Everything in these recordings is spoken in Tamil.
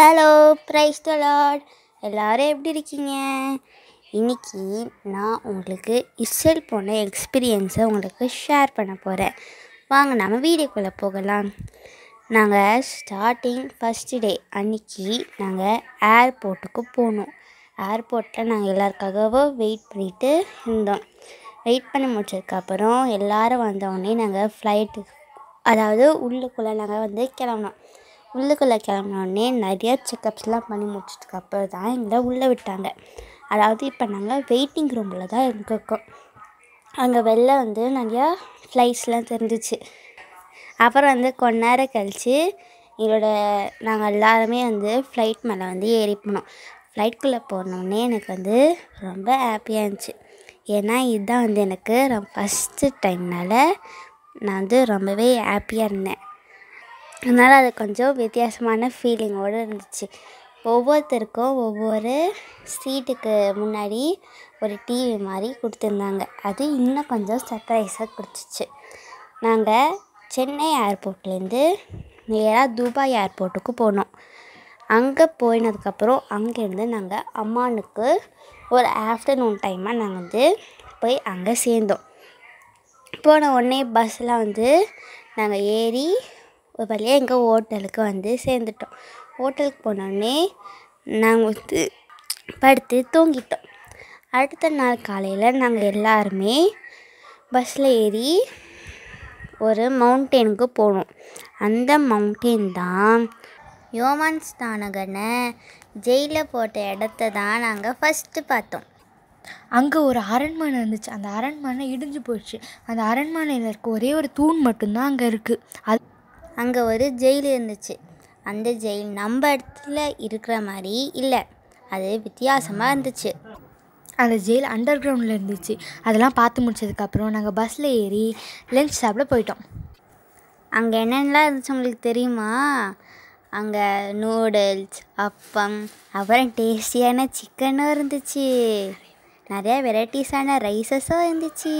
ஹலோ ப்ரைஸ் தலாட் எல்லோரும் எப்படி இருக்கீங்க இன்றைக்கி நான் உங்களுக்கு இஸ்ரேல் போன எக்ஸ்பீரியன்ஸை உங்களுக்கு ஷேர் பண்ண போகிறேன் வாங்க நம்ம வீடியோக்குள்ளே போகலாம் நாங்கள் ஸ்டார்டிங் ஃபஸ்ட்டு டே அன்றைக்கி நாங்கள் ஏர்போர்ட்டுக்கு போனோம் ஏர்போர்ட்டில் நாங்கள் எல்லாருக்காகவும் வெயிட் பண்ணிவிட்டு இருந்தோம் வெயிட் பண்ணி முடிச்சதுக்கப்புறம் எல்லோரும் வந்தவுடனே நாங்கள் ஃப்ளைட்டுக்கு அதாவது உள்ளுக்குள்ளே நாங்கள் வந்து கிளம்பினோம் உள்ளுக்குள்ளே கிளம்புனோடனே நிறையா செக்கப்ஸ்லாம் பண்ணி முடிச்சதுக்கு அப்புறம் தான் எங்களை உள்ளே விட்டாங்க அதாவது இப்போ நாங்கள் வெயிட்டிங் ரூமில் தான் இருந்திருக்கோம் அங்கே வெளில வந்து நிறையா ஃப்ளைட்ஸ்லாம் தெரிஞ்சிச்சு அப்புறம் வந்து கொஞ்ச நேரம் கழித்து எங்களோட நாங்கள் எல்லாருமே வந்து ஃப்ளைட் மேலே வந்து ஏறி போனோம் ஃப்ளைட்குள்ளே போனோடனே எனக்கு வந்து ரொம்ப ஹாப்பியாக இருந்துச்சு ஏன்னா இதுதான் வந்து எனக்கு ஃபஸ்ட்டு டைம்னால் நான் வந்து ரொம்பவே ஹாப்பியாக இருந்தேன் அதனால் அது கொஞ்சம் வித்தியாசமான ஃபீலிங்கோடு இருந்துச்சு ஒவ்வொருத்தருக்கும் ஒவ்வொரு சீட்டுக்கு முன்னாடி ஒரு டிவி மாதிரி கொடுத்துருந்தாங்க அது இன்னும் கொஞ்சம் சர்ப்ரைஸாக கொடுத்துச்சு நாங்கள் சென்னை ஏர்போர்ட்லேருந்து நேராக துபாய் ஏர்போர்ட்டுக்கு போனோம் அங்கே போயினதுக்கப்புறம் அங்கேருந்து நாங்கள் அம்மானுக்கு ஒரு ஆஃப்டர்நூன் டைமாக நாங்கள் வந்து போய் அங்கே சேர்ந்தோம் போன உடனே பஸ்ஸெலாம் வந்து நாங்கள் ஏறி ஒரு வழியாக எங்கள் ஹோட்டலுக்கு வந்து சேர்ந்துட்டோம் ஹோட்டலுக்கு போனோடனே நாங்கள் வந்து படுத்து தூங்கிட்டோம் அடுத்த நாள் காலையில் நாங்கள் எல்லாருமே பஸ்ஸில் ஏறி ஒரு மவுண்டெயினுக்கு போனோம் அந்த மவுண்டெயின் தான் யோமான் ஸ்தானகனை ஜெயிலில் போட்ட இடத்த தான் நாங்கள் ஃபஸ்ட்டு பார்த்தோம் அங்கே ஒரு அரண்மனை இருந்துச்சு அந்த அரண்மனை இடிஞ்சு போச்சு அந்த அரண்மனையில் இருக்க ஒரே ஒரு தூண் மட்டும்தான் அங்கே இருக்குது அது அங்கே ஒரு ஜெயில் இருந்துச்சு அந்த ஜெயில் நம்ம இடத்துல இருக்கிற மாதிரி இல்லை அது வித்தியாசமாக இருந்துச்சு அந்த ஜெயில் அண்டர் கிரவுண்டில் இருந்துச்சு அதெல்லாம் பார்த்து முடிச்சதுக்கப்புறம் நாங்கள் பஸ்ஸில் ஏறி லஞ்ச் சாப்பிட போயிட்டோம் அங்கே என்னென்னலாம் இருந்துச்சு உங்களுக்கு தெரியுமா அங்கே நூடுல்ஸ் அப்பம் அப்புறம் டேஸ்டியான சிக்கனும் இருந்துச்சு நிறையா வெரைட்டிஸான ரைஸஸும் இருந்துச்சு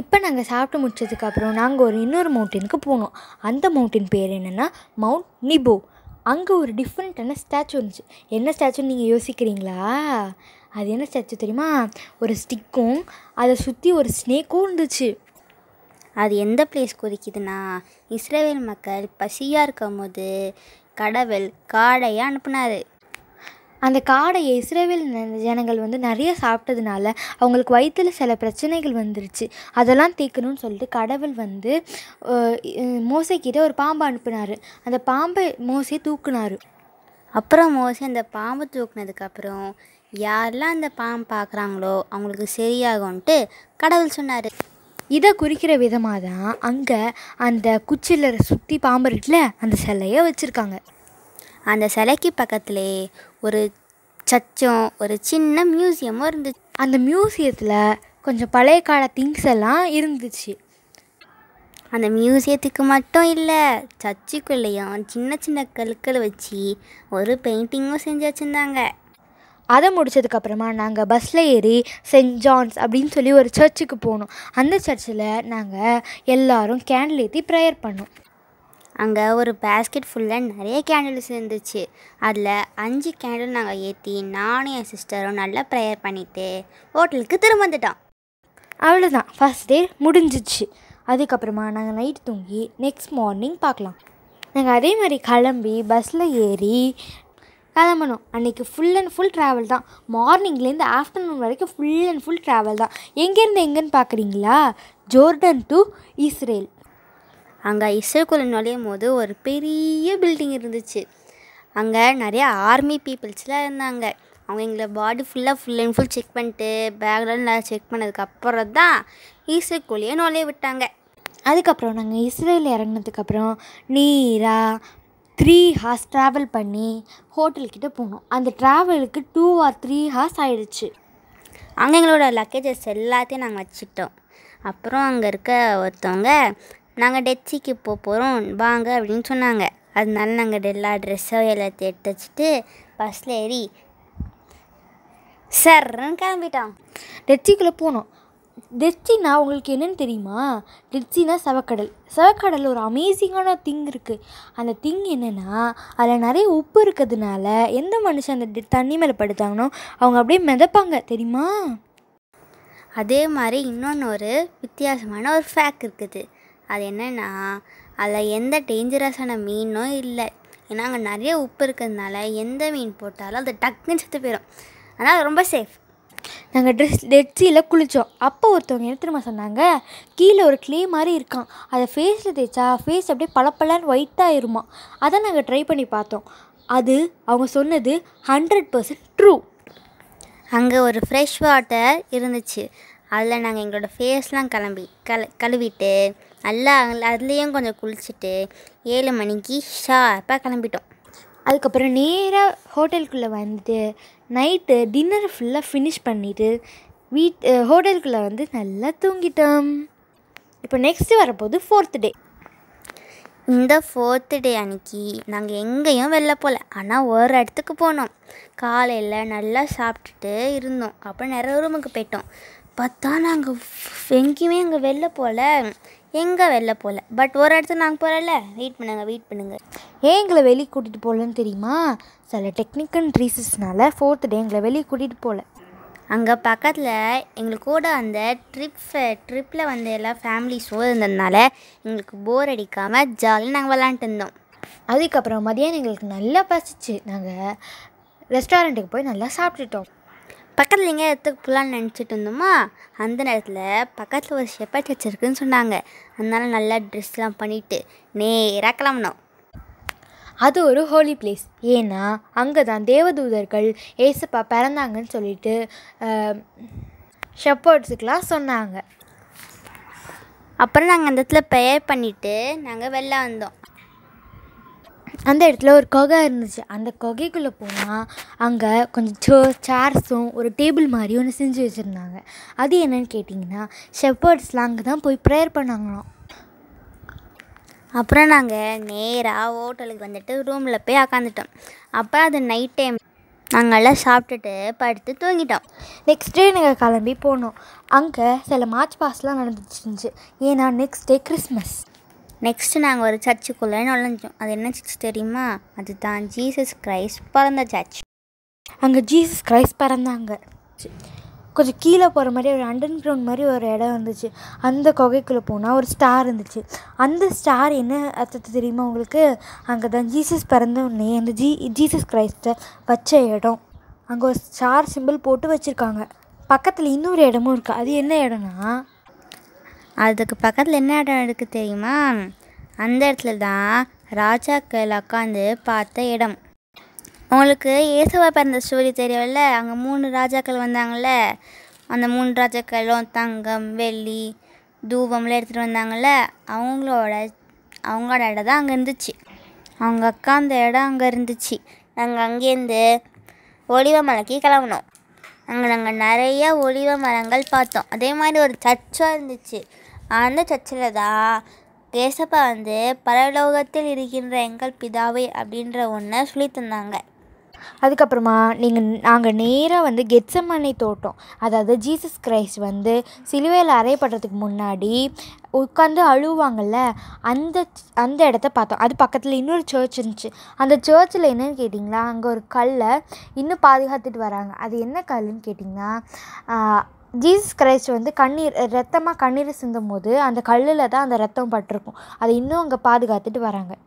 இப்போ நாங்கள் சாப்பிட்டு முடிச்சதுக்கப்புறம் நாங்கள் ஒரு இன்னொரு மவுண்டனுக்கு போனோம் அந்த மவுண்டன் பேர் என்னென்னா மவுண்ட் நிபோ அங்கே ஒரு டிஃப்ரெண்ட்டான ஸ்டாச்சு இருந்துச்சு என்ன ஸ்டாச்சுன்னு நீங்கள் யோசிக்கிறீங்களா அது என்ன ஸ்டாச்சு தெரியுமா ஒரு ஸ்டிக்கும் அதை சுற்றி ஒரு ஸ்னேக்கும் இருந்துச்சு அது எந்த பிளேஸ் குறிக்குதுன்னா இஸ்ரேவேல் மக்கள் பசியாக இருக்கும் போது கடவுள் காடையாக அனுப்புனார் அந்த காடை இஸ்ரேவேல் ஜனங்கள் வந்து நிறைய சாப்பிட்டதுனால அவங்களுக்கு வயிற்றில் சில பிரச்சனைகள் வந்துருச்சு அதெல்லாம் தீர்க்கணும்னு சொல்லிட்டு கடவுள் வந்து மோசைக்கிட்ட ஒரு பாம்பை அனுப்பினார் அந்த பாம்பை மோசை தூக்குனார் அப்புறம் மோசை அந்த பாம்பு தூக்குனதுக்கப்புறம் யாரெல்லாம் அந்த பாம்பு பார்க்குறாங்களோ அவங்களுக்கு சரியாகும்ன்ட்டு கடவுள் சொன்னார் இதை குறிக்கிற விதமாக தான் அங்கே அந்த குச்சியில் சுற்றி பாம்பு இருக்குல்ல அந்த சிலையை வச்சுருக்காங்க அந்த சிலைக்கு பக்கத்துலேயே ஒரு சச்சம் ஒரு சின்ன மியூசியமும் இருந்துச்சு அந்த மியூசியத்தில் கொஞ்சம் பழைய கால திங்ஸ் எல்லாம் இருந்துச்சு அந்த மியூசியத்துக்கு மட்டும் இல்லை சர்ச்சுக்குள்ளேயும் சின்ன சின்ன கற்கள் வச்சு ஒரு பெயிண்டிங்கும் செஞ்சு வச்சுருந்தாங்க அதை முடித்ததுக்கப்புறமா நாங்கள் பஸ்ஸில் ஏறி சென்ட் ஜான்ஸ் அப்படின்னு சொல்லி ஒரு சர்ச்சுக்கு போனோம் அந்த சர்ச்சில் நாங்கள் எல்லோரும் கேண்டில் ஏற்றி ப்ரேயர் பண்ணோம் அங்கே ஒரு பேஸ்கெட் ஃபுல்லாக நிறைய கேண்டில்ஸ் இருந்துச்சு அதில் அஞ்சு கேண்டில் நாங்கள் ஏற்றி நானும் என் சிஸ்டரும் நல்லா ப்ரேயர் பண்ணிவிட்டு ஹோட்டலுக்கு திரும்ப வந்துட்டோம் அவ்வளோதான் ஃபஸ்ட் டே முடிஞ்சிச்சு அதுக்கப்புறமா நாங்கள் நைட் தூங்கி நெக்ஸ்ட் மார்னிங் பார்க்கலாம் நாங்கள் அதே மாதிரி கிளம்பி பஸ்ஸில் ஏறி கிளம்பணும் அன்றைக்கி ஃபுல் அண்ட் ஃபுல் ட்ராவல் தான் மார்னிங்லேருந்து ஆஃப்டர்நூன் வரைக்கும் ஃபுல் அண்ட் ஃபுல் ட்ராவல் தான் எங்கேருந்து எங்கேன்னு பார்க்குறீங்களா ஜோர்டன் டு இஸ்ரேல் அங்கே இஸ்ரேல்குள்ளே நுழையும் போது ஒரு பெரிய பில்டிங் இருந்துச்சு அங்கே நிறையா ஆர்மி பீப்புள்ஸ்லாம் இருந்தாங்க அவங்க எங்களை பாடி ஃபுல்லாக ஃபுல் அண்ட் ஃபுல் செக் பண்ணிட்டு பேக்லாம் நல்லா செக் பண்ணதுக்கப்புறம் தான் இஸ்ரேல்குள்ளேயே நுழைய விட்டாங்க அதுக்கப்புறம் நாங்கள் இஸ்ரேல் இறங்கினதுக்கப்புறம் நீராக த்ரீ ஹார்ஸ் ட்ராவல் பண்ணி ஹோட்டல்கிட்ட போனோம் அந்த ட்ராவலுக்கு டூ ஆர் த்ரீ ஹார்ஸ் ஆகிடுச்சு அங்கே எங்களோட லக்கேஜஸ் எல்லாத்தையும் நாங்கள் வச்சுட்டோம் அப்புறம் அங்கே இருக்க ஒருத்தவங்க நாங்கள் டெச்சிக்கு போக போகிறோம் வாங்க அப்படின்னு சொன்னாங்க அதனால நாங்கள் எல்லா ட்ரெஸ்ஸும் எல்லாத்தையும் எடுத்து வச்சுட்டு பஸ்ஸில் ஏறி சர்ன்னு கிளம்பிட்டோம் டெச்சிக்குள்ளே போனோம் டெச்சின்னா உங்களுக்கு என்னென்னு தெரியுமா டெச்சினா சவக்கடல் சவக்கடல் ஒரு அமேசிங்கான திங் இருக்குது அந்த திங் என்னென்னா அதில் நிறைய உப்பு இருக்கிறதுனால எந்த மனுஷன் அந்த தண்ணி மேலே படுத்தாங்கன்னோ அவங்க அப்படியே மிதப்பாங்க தெரியுமா அதே மாதிரி இன்னொன்று ஒரு வித்தியாசமான ஒரு ஃபேக் இருக்குது அது என்னென்னா அதில் எந்த டேஞ்சரஸான மீனும் இல்லை ஏன்னா அங்கே நிறைய உப்பு இருக்கிறதுனால எந்த மீன் போட்டாலும் அது டக்குன்னு செத்து போயிடும் அதனால் ரொம்ப சேஃப் நாங்கள் ட்ரெஸ் டெட்ஸியில் குளித்தோம் அப்போ ஒருத்தவங்க எடுத்துருமா சொன்னாங்க கீழே ஒரு க்ளே மாதிரி இருக்கான் அதை ஃபேஸில் தேய்ச்சா ஃபேஸ் அப்படியே பளபளன்னு ஒயிட்டாக இருமா அதை நாங்கள் ட்ரை பண்ணி பார்த்தோம் அது அவங்க சொன்னது ஹண்ட்ரட் பர்சன்ட் ட்ரூ அங்கே ஒரு ஃப்ரெஷ் வாட்டர் இருந்துச்சு அதில் நாங்கள் எங்களோட ஃபேஸ்லாம் கிளம்பி கல கழுவிட்டு நல்லா அதுலேயும் கொஞ்சம் குளிச்சுட்டு ஏழு மணிக்கு ஷார்ப்பாக கிளம்பிட்டோம் அதுக்கப்புறம் நேராக ஹோட்டலுக்குள்ளே வந்துட்டு நைட்டு டின்னர் ஃபுல்லாக ஃபினிஷ் பண்ணிவிட்டு வீட் ஹோட்டலுக்குள்ளே வந்து நல்லா தூங்கிட்டோம் இப்போ நெக்ஸ்ட்டு வரப்போகுது ஃபோர்த்து டே இந்த ஃபோர்த்து டே அன்னைக்கு நாங்கள் எங்கேயும் வெளில போகல ஆனால் ஒரு இடத்துக்கு போனோம் காலையில் நல்லா சாப்பிட்டுட்டு இருந்தோம் அப்புறம் நிறைய ரூமுக்கு போயிட்டோம் பார்த்தா நாங்கள் எங்கேயுமே அங்கே வெளில போகல எங்கே வெளில போகல பட் ஒரு இடத்துல நாங்கள் போகல வெயிட் பண்ணுங்கள் வெயிட் பண்ணுங்கள் ஏன் எங்களை வெளியே கூட்டிகிட்டு போகலன்னு தெரியுமா சில டெக்னிக்கல் ரீசன்ஸ்னால ஃபோர்த் டே எங்களை வெளியே கூட்டிகிட்டு போகல அங்கே பக்கத்தில் எங்களுக்கு கூட அந்த ட்ரிப் ட்ரிப்பில் வந்து எல்லா ஃபேமிலிஸும் இருந்ததுனால எங்களுக்கு போர் அடிக்காமல் ஜாலியாக நாங்கள் விளாண்டுட்டு இருந்தோம் அதுக்கப்புறம் மதியானம் எங்களுக்கு நல்லா பசிச்சு நாங்கள் ரெஸ்டாரண்ட்டுக்கு போய் நல்லா சாப்பிட்டுட்டோம் பக்கத்தில் எங்கே போகலான்னு நினச்சிட்டு இருந்தோமா அந்த நேரத்தில் பக்கத்தில் ஒரு ஷெப்பர்ட் வச்சுருக்குன்னு சொன்னாங்க அதனால் நல்லா ட்ரெஸ்லாம் பண்ணிவிட்டு நேராக கிளம்பணும் அது ஒரு ஹோலி பிளேஸ் ஏன்னா அங்கே தான் தேவதூதர்கள் ஏசப்பா பிறந்தாங்கன்னு சொல்லிட்டு ஷெப்பர்ட்ஸுக்கெலாம் சொன்னாங்க அப்புறம் நாங்கள் அந்த இடத்துல ப்ரேயர் பண்ணிவிட்டு நாங்கள் வெளில வந்தோம் அந்த இடத்துல ஒரு குகை இருந்துச்சு அந்த குகைக்குள்ளே போனால் அங்கே கொஞ்சம் சே சேர்ஸும் ஒரு டேபிள் மாதிரி ஒன்று செஞ்சு வச்சுருந்தாங்க அது என்னன்னு கேட்டிங்கன்னா ஷெப்பர்ட்ஸ்லாம் அங்கே தான் போய் ப்ரேயர் பண்ணாங்களாம் அப்புறம் நாங்கள் நேராக ஹோட்டலுக்கு வந்துட்டு ரூமில் போய் உக்காந்துட்டோம் அப்புறம் அது நைட் டைம் நாங்கள்லாம் சாப்பிட்டுட்டு படுத்து தூங்கிட்டோம் நெக்ஸ்ட் டே நாங்கள் கிளம்பி போனோம் அங்கே சில மார்ச் பாஸ்லாம் நடந்துச்சுருந்துச்சு ஏன்னா நெக்ஸ்ட் டே கிறிஸ்மஸ் நெக்ஸ்ட்டு நாங்கள் ஒரு சர்ச்சுக்குள்ளே நுழைஞ்சோம் அது என்ன சர்ச் தெரியுமா அதுதான் ஜீசஸ் கிரைஸ்ட் பிறந்த சர்ச் அங்கே ஜீசஸ் கிரைஸ்ட் பிறந்தாங்க கொஞ்சம் கீழே போகிற மாதிரி ஒரு அண்டர் கிரவுண்ட் மாதிரி ஒரு இடம் இருந்துச்சு அந்த குகைக்குள்ளே போனால் ஒரு ஸ்டார் இருந்துச்சு அந்த ஸ்டார் என்ன அர்த்தத்தை தெரியுமா உங்களுக்கு அங்கே தான் ஜீசஸ் பிறந்த உடனே அந்த ஜீ ஜீசஸ் கிரைஸ்ட்டை வச்ச இடம் அங்கே ஒரு ஸ்டார் சிம்பிள் போட்டு வச்சுருக்காங்க பக்கத்தில் இன்னொரு இடமும் இருக்குது அது என்ன இடம்னா அதுக்கு பக்கத்தில் என்ன இடம் இருக்குது தெரியுமா அந்த இடத்துல தான் ராஜாக்கள் உட்காந்து பார்த்த இடம் உங்களுக்கு ஏசவா பிறந்த ஸ்டோரி தெரியவில்ல அங்கே மூணு ராஜாக்கள் வந்தாங்கள்ல அந்த மூணு ராஜாக்களும் தங்கம் வெள்ளி தூபம்லாம் எடுத்துகிட்டு வந்தாங்கள்ல அவங்களோட அவங்களோட இடம் தான் அங்கே இருந்துச்சு அவங்க அக்கா அந்த இடம் அங்கே இருந்துச்சு நாங்கள் அங்கேருந்து ஒளிவ மலைக்கு கிளம்பினோம் அங்கே நாங்கள் நிறைய ஒளிவ மரங்கள் பார்த்தோம் அதே மாதிரி ஒரு சர்ச்சாக இருந்துச்சு அந்த சர்ச்சில் தான் கேசப்பா வந்து பரலோகத்தில் இருக்கின்ற எங்கள் பிதாவை அப்படின்ற ஒன்றை சொல்லி தந்தாங்க அதுக்கப்புறமா நீங்கள் நாங்கள் நேராக வந்து கெட்சமனை தோட்டம் அதாவது ஜீசஸ் கிரைஸ்ட் வந்து சிலுவையில் அறையப்படுறதுக்கு முன்னாடி உட்காந்து அழுவாங்கள்ல அந்த அந்த இடத்த பார்த்தோம் அது பக்கத்தில் இன்னொரு சர்ச் இருந்துச்சு அந்த சர்ச்சில் என்னென்னு கேட்டிங்களா அங்கே ஒரு கல்லை இன்னும் பாதுகாத்துட்டு வராங்க அது என்ன கல்லுன்னு கேட்டிங்கன்னா ஜீசஸ் கிரைஸ்ட் வந்து கண்ணீர் ரத்தமாக கண்ணீர் சிந்தும் போது அந்த கல்லில் தான் அந்த ரத்தம் பட்டிருக்கும் அதை இன்னும் அங்கே பாதுகாத்துட்டு வராங்க